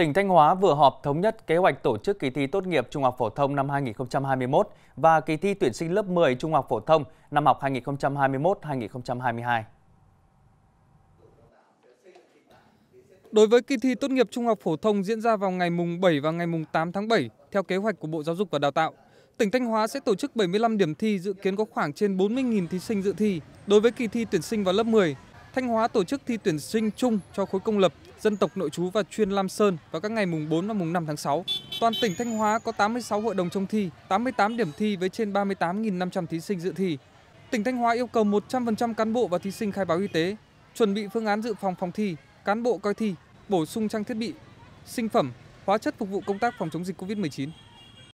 Tỉnh Thanh Hóa vừa họp thống nhất kế hoạch tổ chức kỳ thi tốt nghiệp trung học phổ thông năm 2021 và kỳ thi tuyển sinh lớp 10 trung học phổ thông năm học 2021-2022. Đối với kỳ thi tốt nghiệp trung học phổ thông diễn ra vào ngày mùng 7 và ngày mùng 8 tháng 7 theo kế hoạch của Bộ Giáo dục và Đào tạo, tỉnh Thanh Hóa sẽ tổ chức 75 điểm thi dự kiến có khoảng trên 40.000 thí sinh dự thi. Đối với kỳ thi tuyển sinh vào lớp 10, Thanh Hóa tổ chức thi tuyển sinh chung cho khối công lập, dân tộc nội trú và chuyên Lam Sơn vào các ngày mùng 4 và mùng 5 tháng 6. Toàn tỉnh Thanh Hóa có 86 hội đồng trong thi, 88 điểm thi với trên 38.500 thí sinh dự thi. Tỉnh Thanh Hóa yêu cầu 100% cán bộ và thí sinh khai báo y tế, chuẩn bị phương án dự phòng phòng thi, cán bộ coi thi, bổ sung trang thiết bị, sinh phẩm, hóa chất phục vụ công tác phòng chống dịch COVID-19.